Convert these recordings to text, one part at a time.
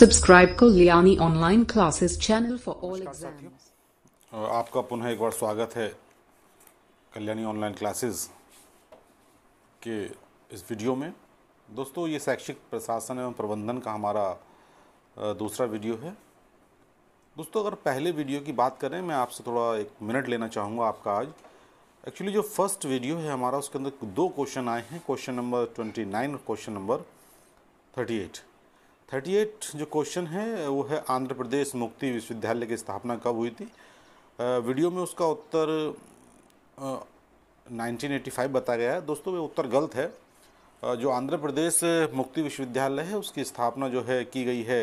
subscribe को Liyani online classes channel for all exams आपका पुनः एक बार स्वागत है कल्याणी ऑनलाइन क्लासेस के इस वीडियो में दोस्तों ये शैक्षिक प्रशासन एवं प्रबंधन का हमारा दूसरा वीडियो है दोस्तों अगर पहले वीडियो की बात करें मैं आपसे थोड़ा एक मिनट लेना चाहूँगा आपका आज एक्चुअली जो फर्स्ट वीडियो है हमारा उसके अंदर दो क्वेश्चन आए हैं क्वेश्चन नंबर ट्वेंटी नाइन और question number thirty eight thirty eight जो क्वेश्चन है वो है आंध्र प्रदेश मुक्ति विश्वविद्यालय की स्थापना कब हुई थी वीडियो में उसका उत्तर 1985 बताया गया है दोस्तों ये उत्तर गलत है जो आंध्र प्रदेश मुक्ति विश्वविद्यालय है उसकी स्थापना जो है की गई है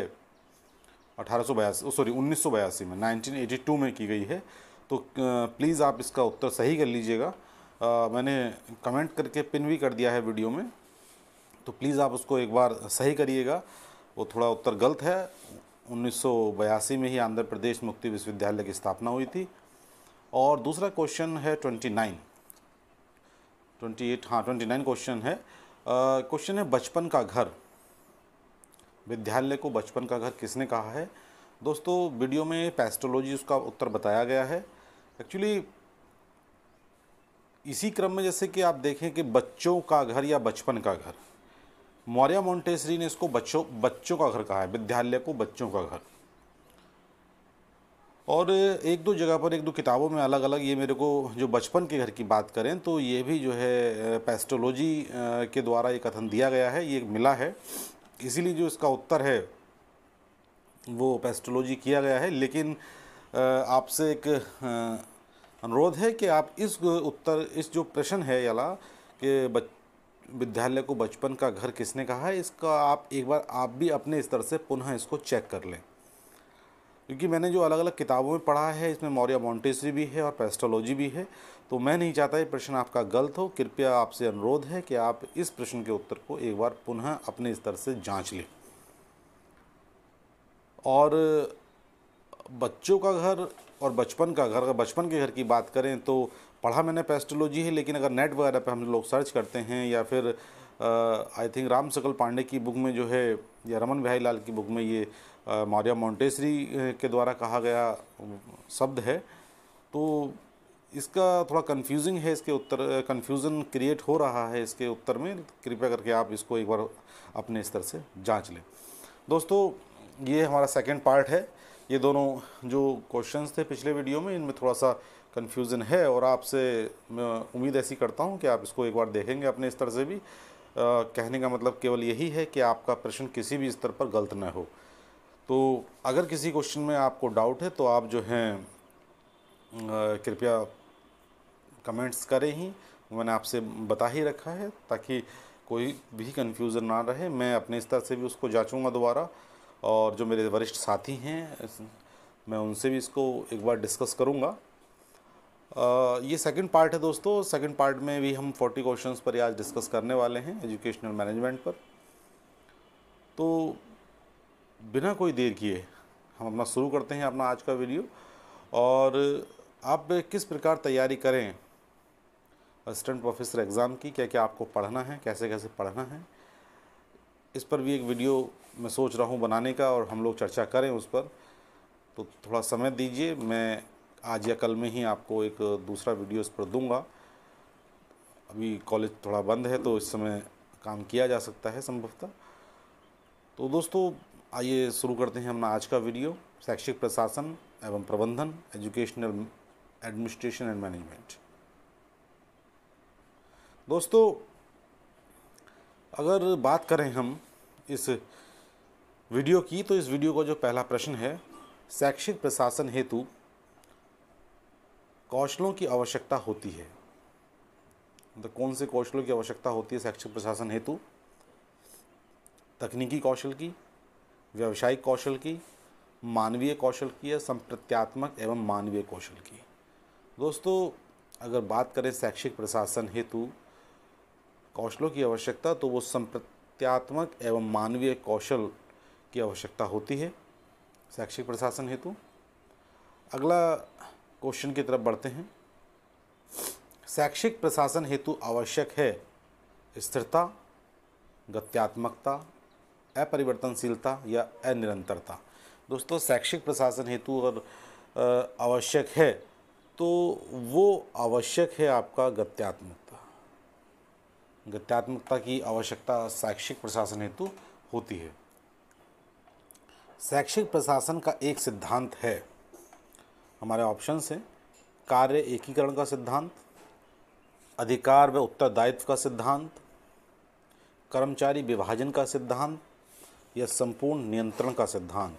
अठारह सॉरी उन्नीस में 1982 में की गई है तो प्लीज़ आप इसका उत्तर सही कर लीजिएगा मैंने कमेंट करके पिन भी कर दिया है वीडियो में तो प्लीज़ आप उसको एक बार सही करिएगा वो थोड़ा उत्तर गलत है उन्नीस में ही आंध्र प्रदेश मुक्ति विश्वविद्यालय की स्थापना हुई थी और दूसरा क्वेश्चन है 29 28 हाँ 29 क्वेश्चन है क्वेश्चन है बचपन का घर विद्यालय को बचपन का घर किसने कहा है दोस्तों वीडियो में पेस्टोलॉजी उसका उत्तर बताया गया है एक्चुअली इसी क्रम में जैसे कि आप देखें कि बच्चों का घर या बचपन का घर मौर्य मोन्टेसरी ने इसको बच्चों बच्चों का घर कहा है विद्यालय को बच्चों का घर और एक दो जगह पर एक दो किताबों में अलग अलग ये मेरे को जो बचपन के घर की बात करें तो ये भी जो है पेस्टोलॉजी के द्वारा ये कथन दिया गया है ये मिला है इसीलिए जो इसका उत्तर है वो पेस्टोलॉजी किया गया है लेकिन आपसे एक अनुरोध है कि आप इस उत्तर इस जो प्रश्न है याला कि बच विद्यालय को बचपन का घर किसने कहा है इसका आप एक बार आप भी अपने स्तर से पुनः इसको चेक कर लें क्योंकि मैंने जो अलग अलग किताबों में पढ़ा है इसमें मौर्य मॉन्टेसरी भी है और पेस्टोलॉजी भी है तो मैं नहीं चाहता ये प्रश्न आपका गलत हो कृपया आपसे अनुरोध है कि आप इस प्रश्न के उत्तर को एक बार पुनः अपने स्तर से जांच लें और बच्चों का घर और बचपन का घर बचपन के घर की बात करें तो पढ़ा मैंने पेस्ट्रोलॉजी है लेकिन अगर नेट वगैरह पे हम लोग सर्च करते हैं या फिर आई थिंक राम सकल पांडे की बुक में जो है या रमन भाई लाल की बुक में ये मौर्या मॉन्टेसरी के द्वारा कहा गया शब्द है तो इसका थोड़ा कंफ्यूजिंग है इसके उत्तर कंफ्यूजन क्रिएट हो रहा है इसके उत्तर में कृपया करके आप इसको एक बार अपने स्तर से जांच लें दोस्तों ये हमारा सेकेंड पार्ट है ये दोनों जो क्वेश्चंस थे पिछले वीडियो में इनमें थोड़ा सा कन्फ्यूज़न है और आपसे मैं उम्मीद ऐसी करता हूँ कि आप इसको एक बार देखेंगे अपने स्तर से भी आ, कहने का मतलब केवल यही है कि आपका प्रश्न किसी भी स्तर पर गलत ना हो तो अगर किसी क्वेश्चन में आपको डाउट है तो आप जो हैं कृपया कमेंट्स करें ही मैंने आपसे बता ही रखा है ताकि कोई भी कन्फ्यूज़न ना रहे मैं अपने स्तर से भी उसको जाँचूँगा दोबारा और जो मेरे वरिष्ठ साथी हैं मैं उनसे भी इसको एक बार डिस्कस करूँगा ये सेकंड पार्ट है दोस्तों सेकंड पार्ट में भी हम 40 क्वेश्चंस पर आज डिस्कस करने वाले हैं एजुकेशनल मैनेजमेंट पर तो बिना कोई देर किए हम अपना शुरू करते हैं अपना आज का वीडियो और आप किस प्रकार तैयारी करें असिस्टेंट प्रोफेसर एग्ज़ाम की क्या क्या आपको पढ़ना है कैसे कैसे पढ़ना है इस पर भी एक वीडियो मैं सोच रहा हूँ बनाने का और हम लोग चर्चा करें उस पर तो थोड़ा समय दीजिए मैं आज या कल में ही आपको एक दूसरा वीडियो इस पर दूँगा अभी कॉलेज थोड़ा बंद है तो इस समय काम किया जा सकता है संभवतः तो दोस्तों आइए शुरू करते हैं हमारा आज का वीडियो शैक्षिक प्रशासन एवं प्रबंधन एजुकेशनल एडमिनिस्ट्रेशन एंड मैनेजमेंट दोस्तों अगर बात करें हम इस वीडियो की तो इस वीडियो का जो पहला प्रश्न है शैक्षिक प्रशासन हेतु कौशलों की आवश्यकता होती है तो कौन से कौशलों की आवश्यकता होती है शैक्षिक प्रशासन हेतु तकनीकी कौशल की व्यावसायिक कौशल की मानवीय कौशल की या संप्रत्यात्मक एवं मानवीय कौशल की दोस्तों अगर बात करें शैक्षिक प्रशासन हेतु कौशलों की आवश्यकता तो वो संप्रत्यात्मक एवं मानवीय कौशल की आवश्यकता होती है शैक्षिक प्रशासन हेतु अगला क्वेश्चन की तरफ बढ़ते हैं शैक्षिक प्रशासन हेतु आवश्यक है स्थिरता गत्यात्मकता अपरिवर्तनशीलता या अनिरंतरता दोस्तों शैक्षिक प्रशासन हेतु अगर आवश्यक है तो वो आवश्यक है आपका गत्यात्मकता गत्यात्मकता की आवश्यकता शैक्षिक प्रशासन हेतु होती है शैक्षिक प्रशासन का एक सिद्धांत है हमारे ऑप्शन हैं कार्य एकीकरण का सिद्धांत अधिकार व उत्तरदायित्व का सिद्धांत कर्मचारी विभाजन का सिद्धांत या संपूर्ण नियंत्रण का सिद्धांत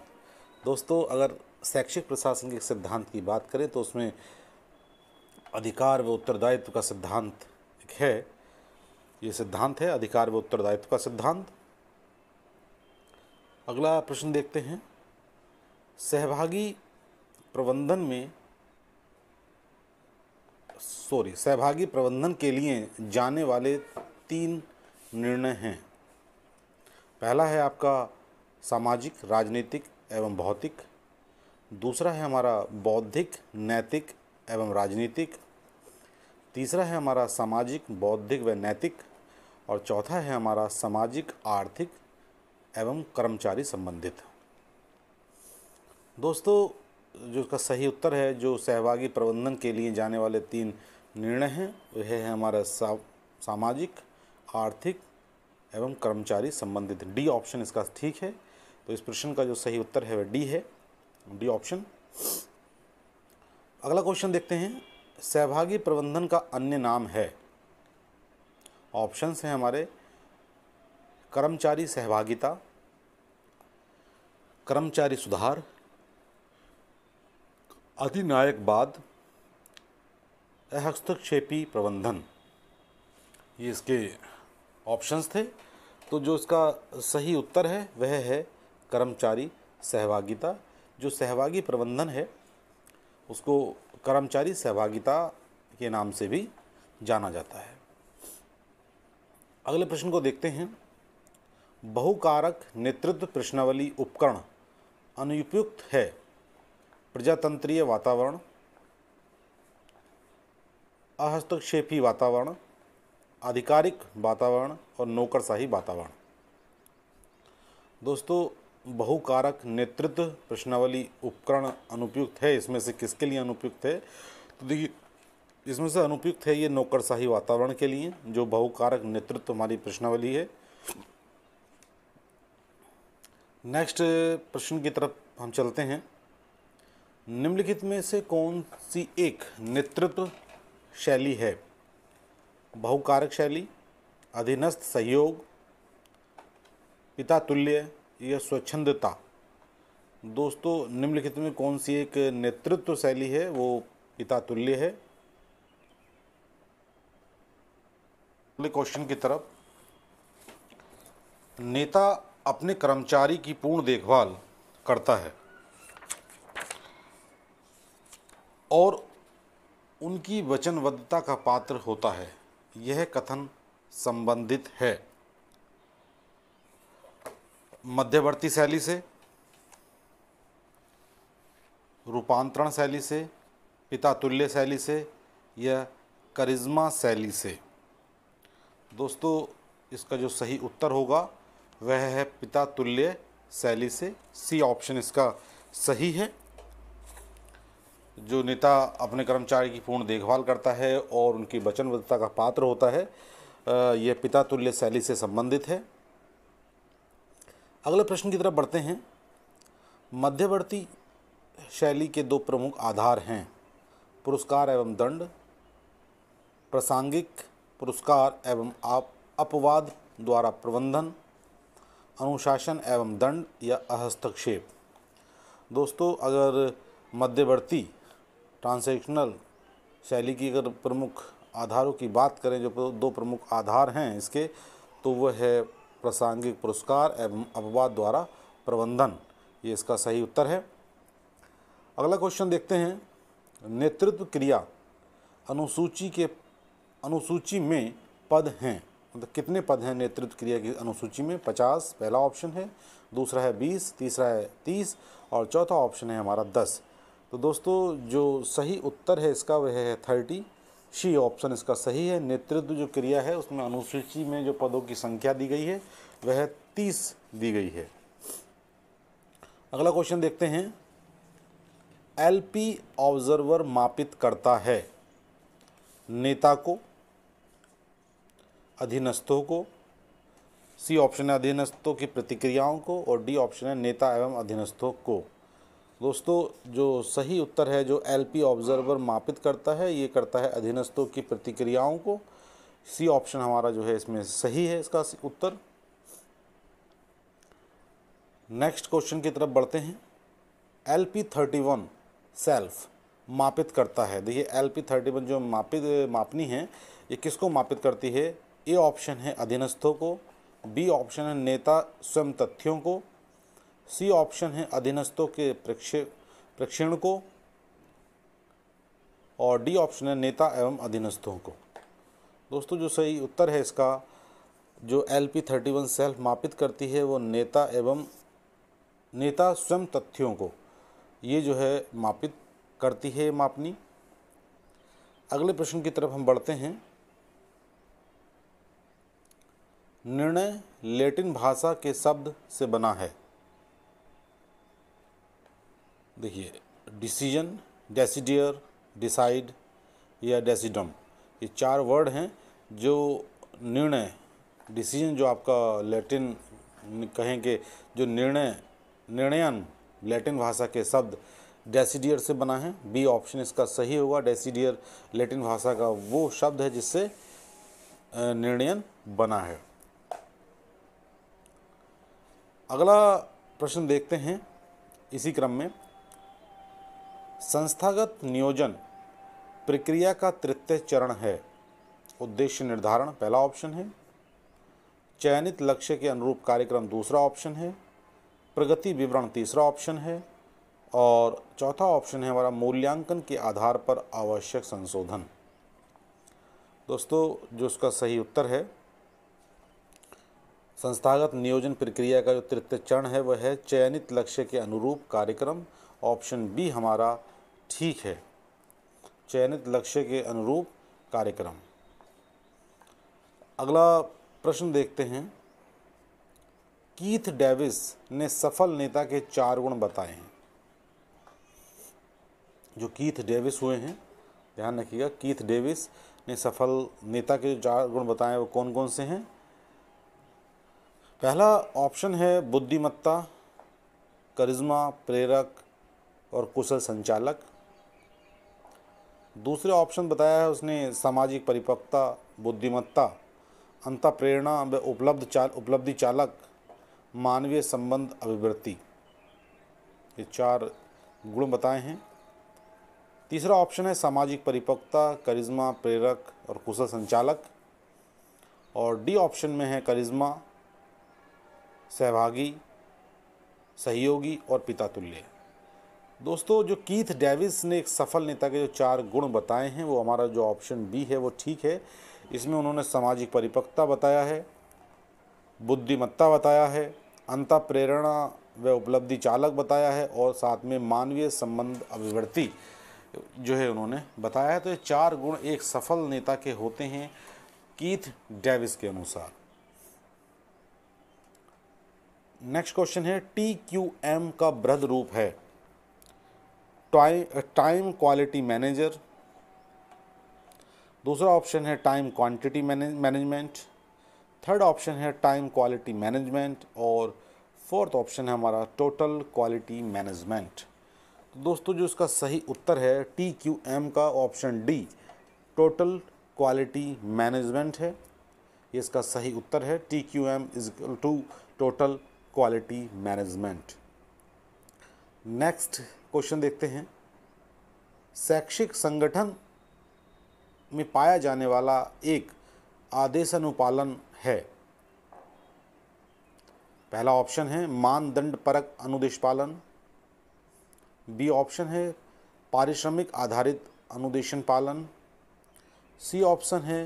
दोस्तों अगर शैक्षिक प्रशासन के सिद्धांत की बात करें तो उसमें अधिकार व उत्तरदायित्व का सिद्धांत है ये सिद्धांत है अधिकार व उत्तरदायित्व का सिद्धांत अगला प्रश्न देखते हैं सहभागी प्रबंधन में सॉरी सहभागी प्रबंधन के लिए जाने वाले तीन निर्णय हैं पहला है आपका सामाजिक राजनीतिक एवं भौतिक दूसरा है हमारा बौद्धिक नैतिक एवं राजनीतिक तीसरा है हमारा सामाजिक बौद्धिक व नैतिक और चौथा है हमारा सामाजिक आर्थिक एवं कर्मचारी संबंधित दोस्तों जो इसका सही उत्तर है जो सहभागी प्रबंधन के लिए जाने वाले तीन निर्णय हैं वह है हमारा सा, सामाजिक आर्थिक एवं कर्मचारी संबंधित डी ऑप्शन इसका ठीक है तो इस प्रश्न का जो सही उत्तर है वह डी है डी ऑप्शन अगला क्वेश्चन देखते हैं सहभागी प्रबंधन का अन्य नाम है ऑप्शंस हैं हमारे कर्मचारी सहभागिता कर्मचारी सुधार अधिनायकवाद हस्तक्षेपी प्रबंधन ये इसके ऑप्शंस थे तो जो इसका सही उत्तर है वह है कर्मचारी सहभागिता जो सहभागी प्रबंधन है उसको कर्मचारी सहभागिता के नाम से भी जाना जाता है अगले प्रश्न को देखते हैं बहुकारक नेतृत्व प्रश्नावली उपकरण अनुपयुक्त है प्रजातंत्रीय वातावरण अहस्तक्षेपी वातावरण आधिकारिक वातावरण और नौकरशाही वातावरण दोस्तों बहुकारक नेतृत्व प्रश्नावली उपकरण अनुपयुक्त है इसमें से किसके लिए अनुपयुक्त है तो देखिए इसमें से अनुपयुक्त है ये नौकरशाही वातावरण के लिए जो बहुकारक नेतृत्व हमारी प्रश्नावली है नेक्स्ट प्रश्न की तरफ हम चलते हैं निम्नलिखित में से कौन सी एक नेतृत्व शैली है बहुकारक शैली अधीनस्थ सहयोग पिता तुल्य या स्वच्छंदता दोस्तों निम्नलिखित में कौन सी एक नेतृत्व शैली है वो पिता तुल्य है अगले क्वेश्चन की तरफ नेता अपने कर्मचारी की पूर्ण देखभाल करता है और उनकी वचनबद्धता का पात्र होता है यह कथन संबंधित है मध्यवर्ती शैली से रूपांतरण शैली से पितातुल्य शैली से या करिश्मा शैली से दोस्तों इसका जो सही उत्तर होगा वह है पिता तुल्य शैली से सी ऑप्शन इसका सही है जो नेता अपने कर्मचारी की पूर्ण देखभाल करता है और उनकी वचनबद्धता का पात्र होता है यह पिता तुल्य शैली से संबंधित है अगले प्रश्न की तरफ बढ़ते हैं मध्यवर्ती शैली के दो प्रमुख आधार हैं पुरस्कार एवं दंड प्रासंगिक पुरस्कार एवं अपवाद द्वारा प्रबंधन अनुशासन एवं दंड या हस्तक्षेप दोस्तों अगर मध्यवर्ती ट्रांसैक्शनल शैली की अगर प्रमुख आधारों की बात करें जो दो प्रमुख आधार हैं इसके तो वह है प्रासंगिक पुरस्कार एवं अपवाद द्वारा प्रबंधन ये इसका सही उत्तर है अगला क्वेश्चन देखते हैं नेतृत्व क्रिया अनुसूची के अनुसूची में पद हैं मतलब कितने पद हैं नेतृत्व क्रिया की अनुसूची में पचास पहला ऑप्शन है दूसरा है बीस तीसरा है तीस और चौथा ऑप्शन है हमारा दस तो दोस्तों जो सही उत्तर है इसका वह है थर्टी शी ऑप्शन इसका सही है नेतृत्व जो क्रिया है उसमें अनुसूची में जो पदों की संख्या दी गई है वह तीस दी गई है अगला क्वेश्चन देखते हैं एलपी ऑब्जर्वर मापित करता है नेता को अधीनस्थों को सी ऑप्शन है अधीनस्थों की प्रतिक्रियाओं को और डी ऑप्शन है नेता एवं अधीनस्थों को दोस्तों जो सही उत्तर है जो एलपी ऑब्जर्वर मापित करता है ये करता है अधीनस्थों की प्रतिक्रियाओं को सी ऑप्शन हमारा जो है इसमें सही है इसका उत्तर नेक्स्ट क्वेश्चन की तरफ बढ़ते हैं L P thirty one self मापित करता है देखिए एल पी थर्टी वन जो मापित मापनी है ये किसको मापित करती है ए ऑप्शन है अधीनस्थों को बी ऑप्शन है नेता स्वयं तथ्यों को सी ऑप्शन है अधीनस्थों के प्रक्षे प्रेक्षण को और डी ऑप्शन है नेता एवं अधीनस्थों को दोस्तों जो सही उत्तर है इसका जो L P thirty one self मापित करती है वो नेता एवं नेता स्वयं तथ्यों को ये जो है मापित करती है मापनी अगले प्रश्न की तरफ हम बढ़ते हैं निर्णय लैटिन भाषा के शब्द से बना है देखिए डिसीजन डेसीडियर डिसाइड या डेसीडम ये चार वर्ड हैं जो निर्णय डिसीजन जो आपका लैटिन कहेंगे जो निर्णय निर्णयन लैटिन भाषा के शब्द डेसीडियर से बना है बी ऑप्शन इसका सही होगा डेसीडियर लैटिन भाषा का वो शब्द है जिससे निर्णयन बना है अगला प्रश्न देखते हैं इसी क्रम में संस्थागत नियोजन प्रक्रिया का तृतीय चरण है उद्देश्य निर्धारण पहला ऑप्शन है चयनित लक्ष्य के अनुरूप कार्यक्रम दूसरा ऑप्शन है प्रगति विवरण तीसरा ऑप्शन है और चौथा ऑप्शन है हमारा मूल्यांकन के आधार पर आवश्यक संशोधन दोस्तों जो उसका सही उत्तर है संस्थागत नियोजन प्रक्रिया का जो तृतीय चरण है वह है चयनित लक्ष्य के अनुरूप कार्यक्रम ऑप्शन बी हमारा ठीक है चयनित लक्ष्य के अनुरूप कार्यक्रम अगला प्रश्न देखते हैं कीथ डेविस ने सफल नेता के चार गुण बताए हैं जो कीथ डेविस हुए हैं ध्यान रखिएगा कीथ डेविस ने सफल नेता के जो चार गुण बताए वो कौन कौन से हैं पहला ऑप्शन है बुद्धिमत्ता करिश्मा प्रेरक और कुशल संचालक दूसरे ऑप्शन बताया है उसने सामाजिक परिपक्वता बुद्धिमत्ता अंत प्रेरणा व उपलब्ध चाल उपलब्धि चालक मानवीय संबंध अभिवृत्ति ये चार गुण बताए हैं तीसरा ऑप्शन है सामाजिक परिपक्वता करिश्मा प्रेरक और कुशल संचालक और डी ऑप्शन में है करिश्मा सहभागी सहयोगी और पिता तुल्य दोस्तों जो कीथ डेविस ने एक सफल नेता के जो चार गुण बताए हैं वो हमारा जो ऑप्शन बी है वो ठीक है इसमें उन्होंने सामाजिक परिपक्वता बताया है बुद्धिमत्ता बताया है अंत प्रेरणा व उपलब्धि चालक बताया है और साथ में मानवीय संबंध अभिवृत्ति जो है उन्होंने बताया है तो ये चार गुण एक सफल नेता के होते हैं कीथ डेविस के अनुसार नेक्स्ट क्वेश्चन है टी क्यू एम का बृहद रूप है टाइम क्वालिटी मैनेजर दूसरा ऑप्शन है time quantity management third option है टाइम क्वालिटी मैनेजमेंट और फोर्थ ऑप्शन है हमारा टोटल क्वालिटी मैनेजमेंट तो दोस्तों जो इसका सही उत्तर है टी क्यू एम का option D total quality management है ये इसका सही उत्तर है T Q M is to total quality management next question देखते हैं शैक्षिक संगठन में पाया जाने वाला एक आदेश अनुपालन है पहला ऑप्शन है मानदंड परक अनुदेश पालन बी ऑप्शन है पारिश्रमिक आधारित अनुदेशन पालन सी ऑप्शन है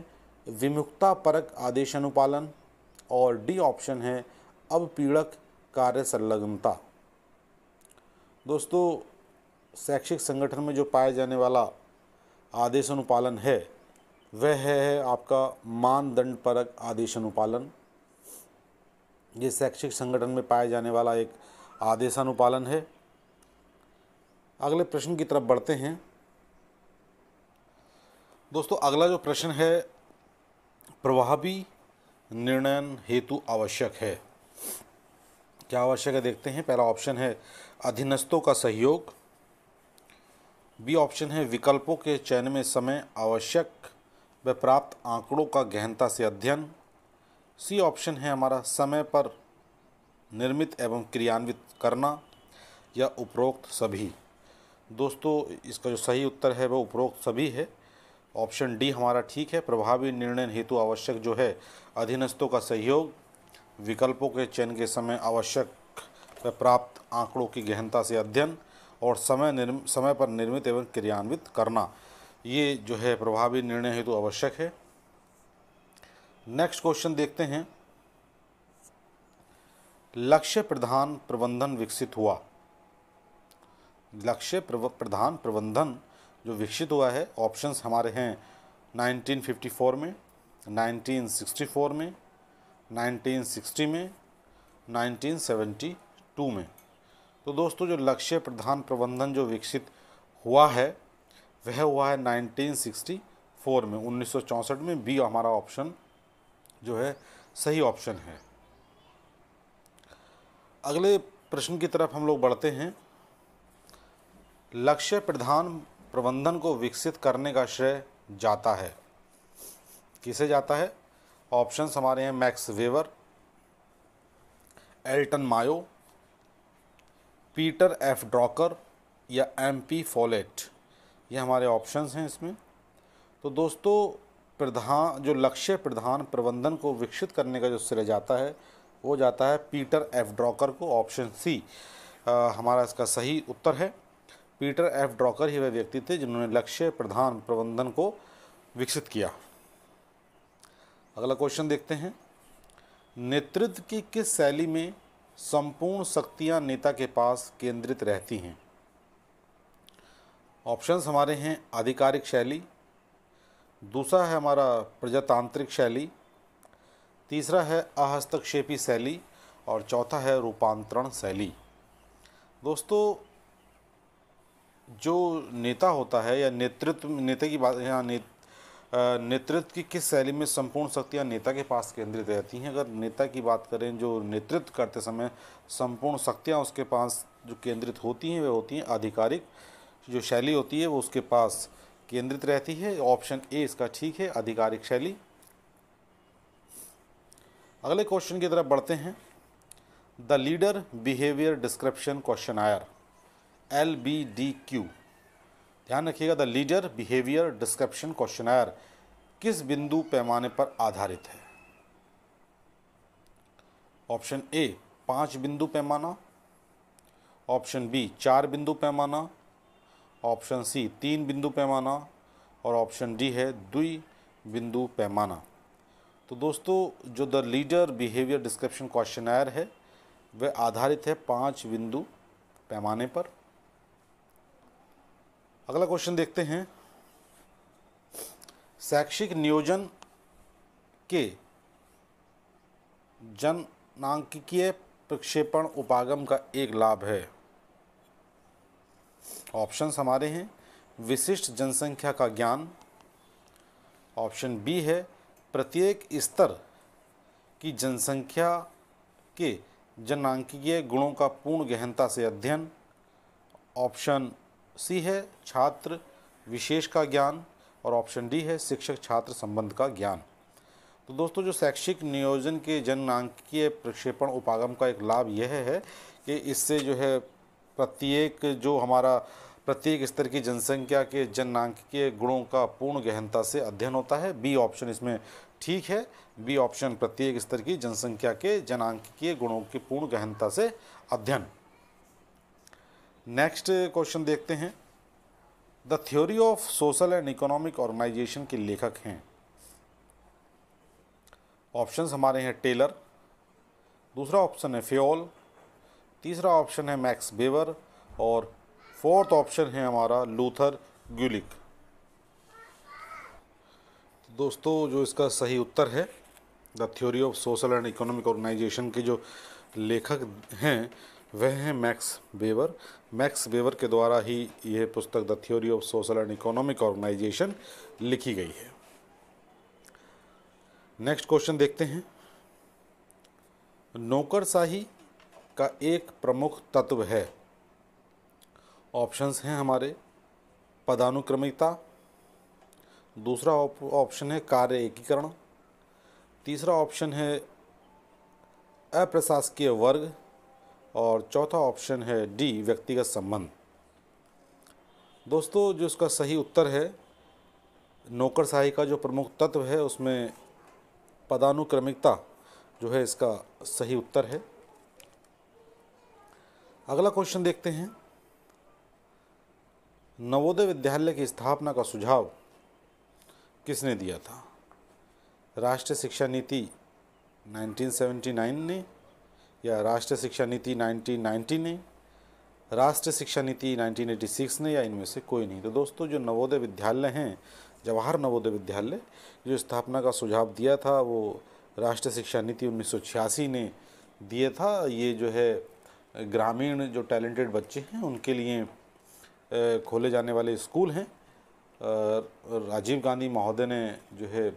विमुक्ता परक आदेश अनुपालन और डी ऑप्शन है अब पीड़क कार्य संलग्नता दोस्तों शैक्षिक संगठन में जो पाया जाने वाला आदेश अनुपालन है वह है आपका मानदंड परक आदेश अनुपालन ये शैक्षिक संगठन में पाया जाने वाला एक आदेश अनुपालन है अगले प्रश्न की तरफ बढ़ते हैं दोस्तों अगला जो प्रश्न है प्रभावी निर्णयन हेतु आवश्यक है क्या आवश्यक है देखते हैं पहला ऑप्शन है अधीनस्थों का सहयोग बी ऑप्शन है विकल्पों के चयन में समय आवश्यक व प्राप्त आंकड़ों का गहनता से अध्ययन सी ऑप्शन है हमारा समय पर निर्मित एवं क्रियान्वित करना या उपरोक्त सभी दोस्तों इसका जो सही उत्तर है वह उपरोक्त सभी है ऑप्शन डी हमारा ठीक है प्रभावी निर्णय हेतु आवश्यक जो है अधीनस्थों का सहयोग विकल्पों के चयन के समय आवश्यक व प्राप्त आंकड़ों की गहनता से अध्ययन और समय निर्म समय पर निर्मित एवं क्रियान्वित करना ये जो है प्रभावी निर्णय हेतु तो आवश्यक है नेक्स्ट क्वेश्चन देखते हैं लक्ष्य प्रधान प्रबंधन विकसित हुआ लक्ष्य प्रधान प्रबंधन जो विकसित हुआ है ऑप्शंस हमारे हैं 1954 में 1964 में 1960 में 1972 में तो दोस्तों जो लक्ष्य प्रधान प्रबंधन जो विकसित हुआ है वह हुआ है 1964 में उन्नीस में बी हमारा ऑप्शन जो है सही ऑप्शन है अगले प्रश्न की तरफ हम लोग बढ़ते हैं लक्ष्य प्रधान प्रबंधन को विकसित करने का श्रेय जाता है किसे जाता है ऑप्शन हमारे हैं Max Weber Elton Mayo Peter F Drucker या एम पी फॉलेट ये हमारे ऑप्शंस हैं इसमें तो दोस्तों प्रधान जो लक्ष्य प्रधान प्रबंधन को विकसित करने का जो सिरे जाता है वो जाता है पीटर एफ ड्रॉकर को ऑप्शन सी हमारा इसका सही उत्तर है पीटर एफ ड्रॉकर ही वह व्यक्ति थे जिन्होंने लक्ष्य प्रधान प्रबंधन को विकसित किया अगला क्वेश्चन देखते हैं नेतृत्व की किस शैली में संपूर्ण शक्तियां नेता के पास केंद्रित रहती हैं ऑप्शंस हमारे हैं आधिकारिक शैली दूसरा है हमारा प्रजातांत्रिक शैली तीसरा है अहस्तक्षेपी शैली और चौथा है रूपांतरण शैली दोस्तों जो नेता होता है या नेतृत्व नेता की बात यहाँ ने, नेतृत्व की किस शैली में संपूर्ण शक्तियां नेता के पास केंद्रित रहती हैं अगर नेता की बात करें जो नेतृत्व करते समय संपूर्ण शक्तियां उसके पास जो केंद्रित होती हैं वे होती हैं आधिकारिक जो शैली होती है वो उसके पास केंद्रित रहती है ऑप्शन ए इसका ठीक है आधिकारिक शैली अगले क्वेश्चन की तरफ बढ़ते हैं the leader behaviour description questionnaire L B D Q ध्यान रखिएगा the leader behaviour description questionnaire किस बिंदु पैमाने पर आधारित है ऑप्शन ए पाँच बिंदु पैमाना ऑप्शन बी चार बिंदु पैमाना ऑप्शन सी तीन बिंदु पैमाना और ऑप्शन डी है दुई बिंदु पैमाना तो दोस्तों जो the leader behaviour description questionnaire है वह आधारित है पाँच बिंदु पैमाने पर अगला क्वेश्चन देखते हैं शैक्षिक नियोजन के जननांकिकीय प्रक्षेपण उपागम का एक लाभ है ऑप्शंस हमारे हैं विशिष्ट जनसंख्या का ज्ञान ऑप्शन बी है प्रत्येक स्तर की जनसंख्या के जनांकीय गुणों का पूर्ण गहनता से अध्ययन ऑप्शन सी है छात्र विशेष का ज्ञान और ऑप्शन डी है शिक्षक छात्र संबंध का ज्ञान तो दोस्तों जो शैक्षिक नियोजन के जननांकीय प्रक्षेपण उपागम का एक लाभ यह है कि इससे जो है प्रत्येक जो हमारा प्रत्येक स्तर की जनसंख्या के जननांकीय गुणों का पूर्ण गहनता से अध्ययन होता है बी ऑप्शन इसमें ठीक है बी ऑप्शन प्रत्येक स्तर की जनसंख्या के जनांकीय गुणों के पूर्ण गहनता से अध्ययन नेक्स्ट क्वेश्चन देखते हैं the theory of social and economic organisation के लेखक हैं ऑप्शंस हमारे हैं टेलर दूसरा ऑप्शन है फ्योल तीसरा ऑप्शन है मैक्स बेवर और फोर्थ ऑप्शन है हमारा लूथर ग्यूलिक दोस्तों जो इसका सही उत्तर है the theory of social and economic organisation के जो लेखक हैं वह हैं मैक्स बेवर मैक्स वेवर के द्वारा ही यह पुस्तक the theory of social and economic organisation लिखी गई है नेक्स्ट क्वेश्चन देखते हैं नौकरशाही का एक प्रमुख तत्व है ऑप्शंस हैं हमारे पदानुक्रमिकता दूसरा ऑप्शन है कार्य एकीकरण तीसरा ऑप्शन है अप्रशासकीय वर्ग और चौथा ऑप्शन है डी व्यक्तिगत संबंध दोस्तों जो इसका सही उत्तर है नौकरशाही का जो प्रमुख तत्व है उसमें पदानुक्रमिकता जो है इसका सही उत्तर है अगला क्वेश्चन देखते हैं नवोदय विद्यालय की स्थापना का सुझाव किसने दिया था राष्ट्रीय शिक्षा नीति 1979 ने या राष्ट्रीय शिक्षा नीति 1990 ने राष्ट्रीय शिक्षा नीति 1986 ने या इनमें से कोई नहीं तो दोस्तों जो नवोदय विद्यालय हैं जवाहर नवोदय विद्यालय जो स्थापना का सुझाव दिया था वो राष्ट्रीय शिक्षा नीति उन्नीस ने दिया था ये जो है ग्रामीण जो टैलेंटेड बच्चे हैं उनके लिए खोले जाने वाले स्कूल हैं राजीव गांधी महोदय ने जो है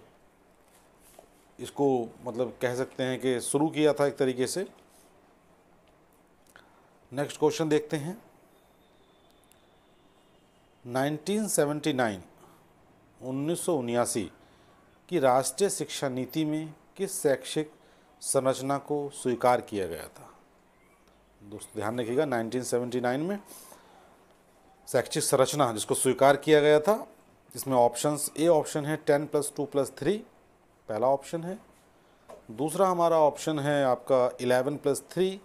इसको मतलब कह सकते हैं कि शुरू किया था एक तरीके से नेक्स्ट क्वेश्चन देखते हैं 1979 1979 की राष्ट्रीय शिक्षा नीति में किस शैक्षिक संरचना को स्वीकार किया गया था दोस्तों ध्यान रखिएगा 1979 में शैक्षिक संरचना जिसको स्वीकार किया गया था इसमें ऑप्शंस ए ऑप्शन है ten plus two plus three पहला ऑप्शन है दूसरा हमारा ऑप्शन है आपका eleven plus three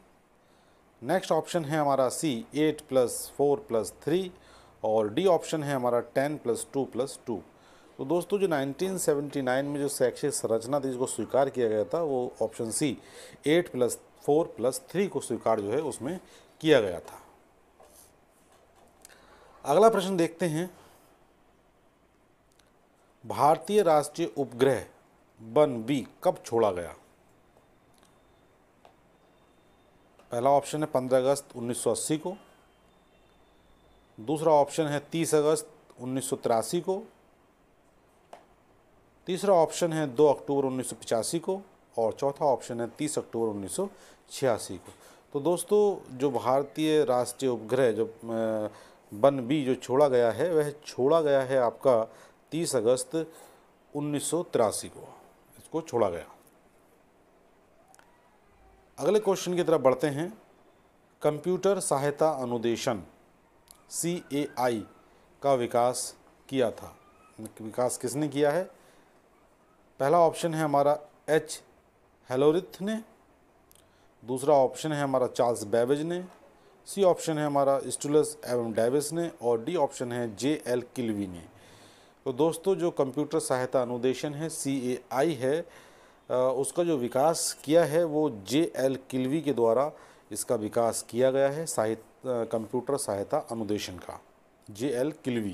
next option है हमारा C eight plus four plus three और डी ऑप्शन है हमारा ten plus two plus two तो दोस्तों जो 1979 में जो शैक्षिक संरचना थी जिसको स्वीकार किया गया था वो option C eight plus four plus three को स्वीकार जो है उसमें किया गया था अगला प्रश्न देखते हैं भारतीय राष्ट्रीय उपग्रह बन बी कब छोड़ा गया पहला ऑप्शन है 15 अगस्त 1980 को दूसरा ऑप्शन है 30 अगस्त उन्नीस को तीसरा ऑप्शन है 2 अक्टूबर पचासी को और चौथा ऑप्शन है 30 अक्टूबर छियासी को तो दोस्तों जो भारतीय राष्ट्रीय उपग्रह जो बन बी जो छोड़ा गया है वह छोड़ा गया है आपका 30 अगस्त उन्नीस को इसको छोड़ा गया अगले क्वेश्चन की तरफ बढ़ते हैं कंप्यूटर सहायता अनुदेशन सी ए आई का विकास किया था विकास किसने किया है पहला ऑप्शन है हमारा एच हेलोरिथ ने दूसरा ऑप्शन है हमारा चार्ल्स बेबेज ने सी ऑप्शन है हमारा स्टूलस एवं डेविस ने और डी ऑप्शन है जे एल किलवी ने तो दोस्तों जो कंप्यूटर सहायता अनुदेशन है सी ए आई है उसका जो विकास किया है वो जे एल किलवी के द्वारा इसका विकास किया गया है साहित्य कंप्यूटर सहायता अनुदेशन का जे एल किलवी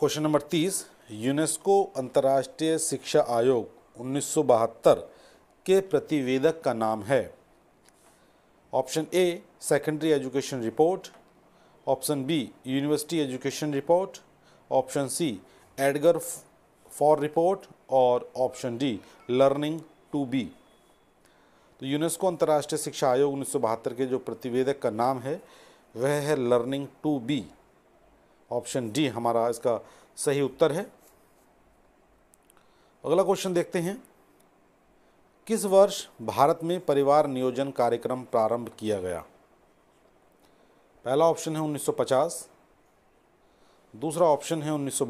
क्वेश्चन नंबर तीस यूनेस्को अंतर्राष्ट्रीय शिक्षा आयोग 1972 के प्रतिवेदक का नाम है option A secondary education report option B university education report option C Edgar Faure report और option D learning to be तो यूनेस्को अंतर्राष्ट्रीय शिक्षा आयोग उन्नीस के जो प्रतिवेदक का नाम है वह है learning to be option D हमारा इसका सही उत्तर है अगला क्वेश्चन देखते हैं किस वर्ष भारत में परिवार नियोजन कार्यक्रम प्रारंभ किया गया पहला ऑप्शन है 1950 दूसरा ऑप्शन है उन्नीस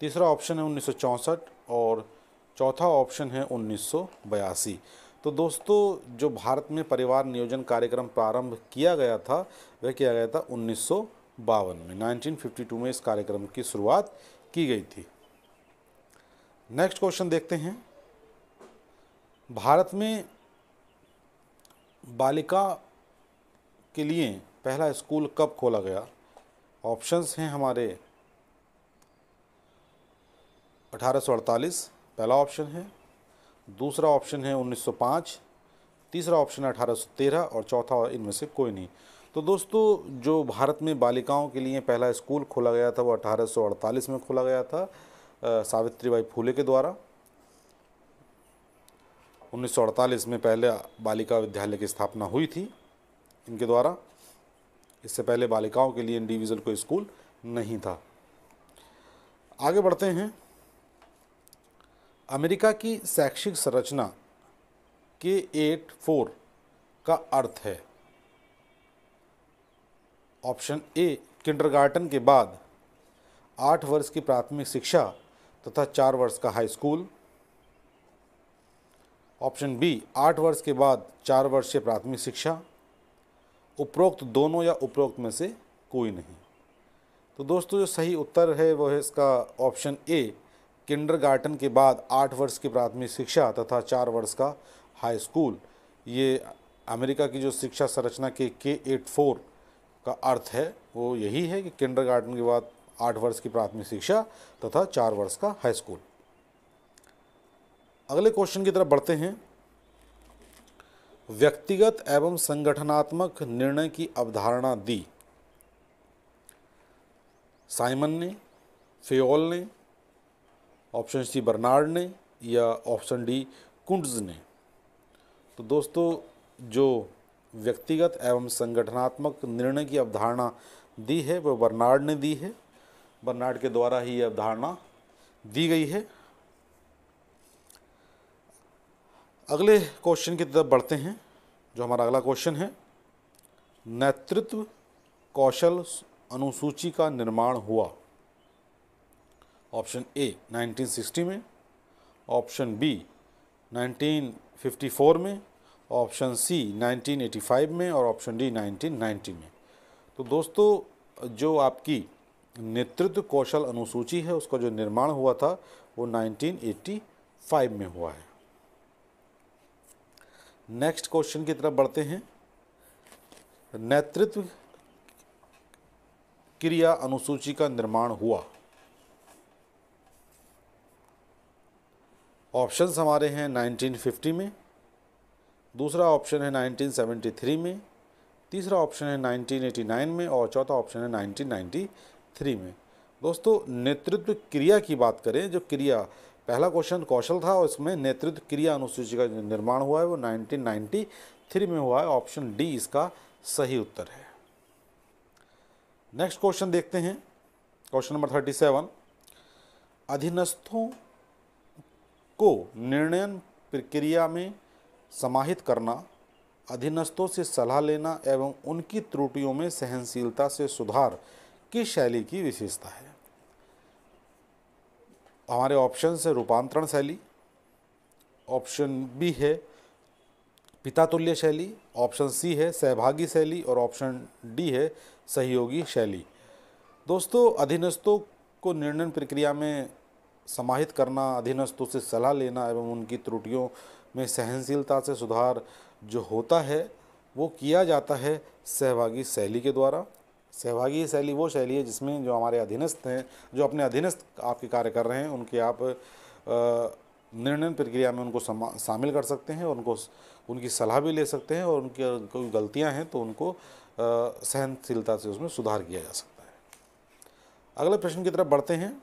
तीसरा ऑप्शन है उन्नीस और चौथा ऑप्शन है उन्नीस तो दोस्तों जो भारत में परिवार नियोजन कार्यक्रम प्रारंभ किया गया था वह किया गया था उन्नीस में 1952 में इस कार्यक्रम की शुरुआत की गई थी नेक्स्ट क्वेश्चन देखते हैं भारत में बालिका के लिए पहला स्कूल कब खोला गया ऑप्शंस हैं हमारे 1848 पहला ऑप्शन है दूसरा ऑप्शन है 1905 तीसरा ऑप्शन है 1813 और चौथा इनमें से कोई नहीं तो दोस्तों जो भारत में बालिकाओं के लिए पहला स्कूल खोला गया था वो 1848 में खोला गया था सावित्रीबाई फूले के द्वारा 1948 में पहले बालिका विद्यालय की स्थापना हुई थी इनके द्वारा इससे पहले बालिकाओं के लिए इंडिविजुअल कोई स्कूल नहीं था आगे बढ़ते हैं अमेरिका की शैक्षिक संरचना के एट फोर का अर्थ है ऑप्शन ए किंडरगार्टन के बाद आठ वर्ष की प्राथमिक शिक्षा तथा चार वर्ष का हाई स्कूल ऑप्शन बी आठ वर्ष के बाद चार वर्षीय प्राथमिक शिक्षा उपरोक्त दोनों या उपरोक्त में से कोई नहीं तो दोस्तों जो सही उत्तर है वह है इसका ऑप्शन ए किंडरगार्टन के बाद आठ वर्ष की प्राथमिक शिक्षा तथा चार वर्ष का हाई स्कूल ये अमेरिका की जो शिक्षा संरचना के के एट फोर का अर्थ है वो यही है कि किंडरगार्टन के बाद आठ वर्ष की प्राथमिक शिक्षा तथा चार वर्ष का हाई स्कूल अगले क्वेश्चन की तरफ बढ़ते हैं व्यक्तिगत एवं संगठनात्मक निर्णय की अवधारणा दी साइमन ने फेओल ने ऑप्शन सी बर्नार्ड ने या ऑप्शन डी कुंड्स ने तो दोस्तों जो व्यक्तिगत एवं संगठनात्मक निर्णय की अवधारणा दी है वह बर्नार्ड ने दी है बर्नार्ड के द्वारा ही ये अवधारणा दी गई है अगले क्वेश्चन की तरफ बढ़ते हैं जो हमारा अगला क्वेश्चन है नेतृत्व कौशल अनुसूची का निर्माण हुआ ऑप्शन ए 1960 में ऑप्शन बी 1954 में ऑप्शन सी 1985 में और ऑप्शन डी 1990 में तो दोस्तों जो आपकी नेतृत्व कौशल अनुसूची है उसका जो निर्माण हुआ था वो 1985 में हुआ है नेक्स्ट क्वेश्चन की तरफ बढ़ते हैं नेतृत्व क्रिया अनुसूची का निर्माण हुआ ऑप्शन हमारे हैं 1950 में दूसरा ऑप्शन है 1973 में तीसरा ऑप्शन है 1989 में और चौथा ऑप्शन है 1993 में दोस्तों नेतृत्व क्रिया की बात करें जो क्रिया पहला क्वेश्चन कौशल था और इसमें नेतृत्व क्रिया अनुसूची का निर्माण हुआ है वो 1993 में हुआ है ऑप्शन डी इसका सही उत्तर है नेक्स्ट क्वेश्चन देखते हैं क्वेश्चन नंबर थर्टी अधीनस्थों को निर्णयन प्रक्रिया में समाहित करना अधीनस्थों से सलाह लेना एवं उनकी त्रुटियों में सहनशीलता से सुधार की शैली की विशेषता है हमारे ऑप्शन से रूपांतरण शैली ऑप्शन बी है पितातुल्य शैली ऑप्शन सी है सहभागी शैली और ऑप्शन डी है सहयोगी शैली दोस्तों अधीनस्थों को निर्णय प्रक्रिया में समाहित करना अधीनस्थों से सलाह लेना एवं उनकी त्रुटियों में सहनशीलता से सुधार जो होता है वो किया जाता है सहभागी शैली के द्वारा सहभागी शैली वो शैली है जिसमें जो हमारे अधीनस्थ हैं जो अपने अधीनस्थ आपके कार्य कर रहे हैं उनके आप निर्णय प्रक्रिया में उनको शामिल कर सकते हैं और उनको उनकी सलाह भी ले सकते हैं और उनकी कोई गलतियाँ हैं तो उनको सहनशीलता से उसमें सुधार किया जा सकता है अगले प्रश्न की तरफ बढ़ते हैं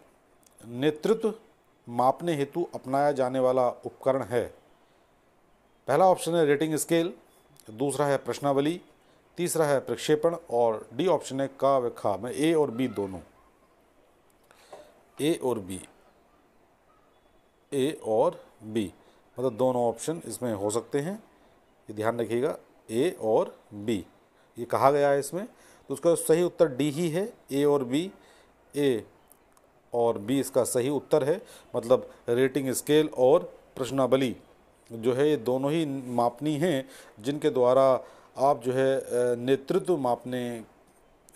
नेतृत्व मापने हेतु अपनाया जाने वाला उपकरण है पहला ऑप्शन है रेटिंग स्केल दूसरा है प्रश्नावली तीसरा है प्रक्षेपण और डी ऑप्शन है का व खा में ए और बी दोनों ए और बी ए और बी मतलब दोनों ऑप्शन इसमें हो सकते हैं ये ध्यान रखिएगा ए और बी ये कहा गया है इसमें तो उसका सही उत्तर डी ही है ए और बी ए और बी इसका सही उत्तर है मतलब रेटिंग स्केल और प्रश्नावली जो है ये दोनों ही मापनी हैं जिनके द्वारा आप जो है नेतृत्व मापने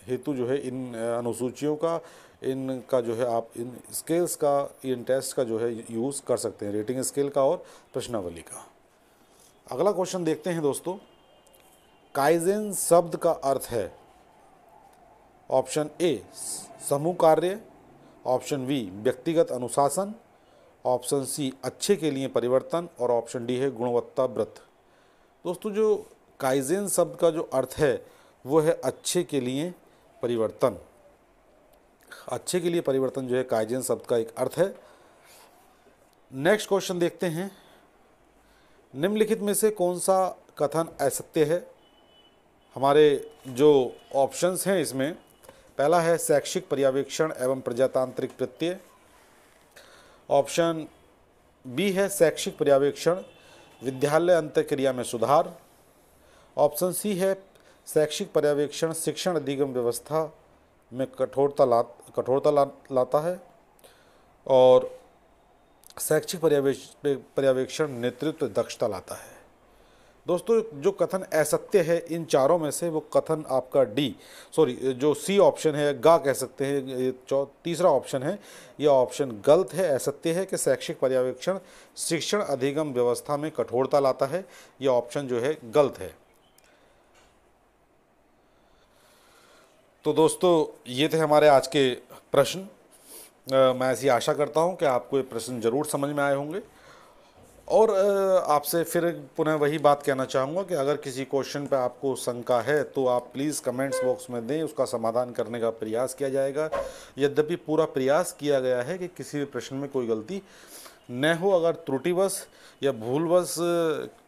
हेतु जो है इन अनुसूचियों का इनका जो है आप इन स्केल्स का इन टेस्ट का जो है यूज़ कर सकते हैं रेटिंग स्केल का और प्रश्नावली का अगला क्वेश्चन देखते हैं दोस्तों काइजेन शब्द का अर्थ है ऑप्शन ए समूह कार्य ऑप्शन वी व्यक्तिगत अनुशासन ऑप्शन सी अच्छे के लिए परिवर्तन और ऑप्शन डी है गुणवत्ता व्रत दोस्तों जो काइजेन शब्द का जो अर्थ है वो है अच्छे के लिए परिवर्तन अच्छे के लिए परिवर्तन जो है काइजेन शब्द का एक अर्थ है नेक्स्ट क्वेश्चन देखते हैं निम्नलिखित में से कौन सा कथन असत्य है हमारे जो ऑप्शंस हैं इसमें पहला है शैक्षिक पर्यवेक्षण एवं प्रजातांत्रिक प्रत्यय ऑप्शन बी है शैक्षिक पर्यवेक्षण विद्यालय अंतक्रिया में सुधार ऑप्शन सी है शैक्षिक पर्यवेक्षण शिक्षण अधिगम व्यवस्था में कठोरता ला कठोरता ला, लाता है और शैक्षिक पर्यवेक्षण नेतृत्व दक्षता लाता है दोस्तों जो कथन असत्य है इन चारों में से वो कथन आपका डी सॉरी जो सी ऑप्शन है गा कह सकते हैं तीसरा ऑप्शन है यह ऑप्शन गलत है असत्य है कि शैक्षिक पर्यवेक्षण शिक्षण अधिगम व्यवस्था में कठोरता लाता है यह ऑप्शन जो है गलत है तो दोस्तों ये थे हमारे आज के प्रश्न मैं ऐसी आशा करता हूँ कि आपको ये प्रश्न ज़रूर समझ में आए होंगे और आपसे फिर पुनः वही बात कहना चाहूँगा कि अगर किसी क्वेश्चन पे आपको शंका है तो आप प्लीज़ कमेंट्स बॉक्स में दें उसका समाधान करने का प्रयास किया जाएगा यद्यपि पूरा प्रयास किया गया है कि किसी भी प्रश्न में कोई गलती न हो अगर त्रुटिवश या भूलवश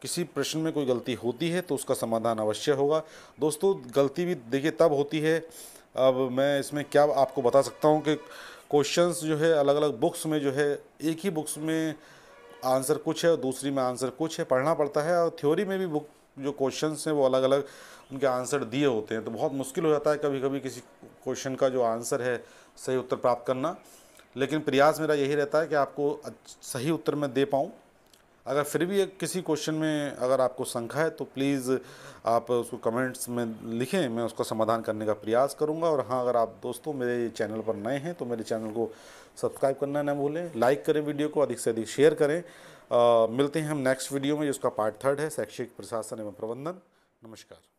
किसी प्रश्न में कोई गलती होती है तो उसका समाधान अवश्य होगा दोस्तों गलती भी देखिए तब होती है अब मैं इसमें क्या आपको बता सकता हूँ कि क्वेश्चंस जो है अलग अलग बुक्स में जो है एक ही बुक्स में आंसर कुछ है और दूसरी में आंसर कुछ है पढ़ना पड़ता है और थ्योरी में भी बुक जो क्वेश्चन हैं वो अलग अलग उनके आंसर दिए होते हैं तो बहुत मुश्किल हो जाता है कभी कभी किसी क्वेश्चन का जो आंसर है सही उत्तर प्राप्त करना लेकिन प्रयास मेरा यही रहता है कि आपको सही उत्तर मैं दे पाऊँ अगर फिर भी एक किसी क्वेश्चन में अगर आपको शंका है तो प्लीज़ आप उसको कमेंट्स में लिखें मैं उसका समाधान करने का प्रयास करूँगा और हाँ अगर आप दोस्तों मेरे चैनल पर नए हैं तो मेरे चैनल को सब्सक्राइब करना ना भूलें लाइक करें वीडियो को अधिक से अधिक शेयर करें आ, मिलते हैं हम नेक्स्ट वीडियो में जिसका पार्ट थर्ड है शैक्षिक प्रशासन एवं प्रबंधन नमस्कार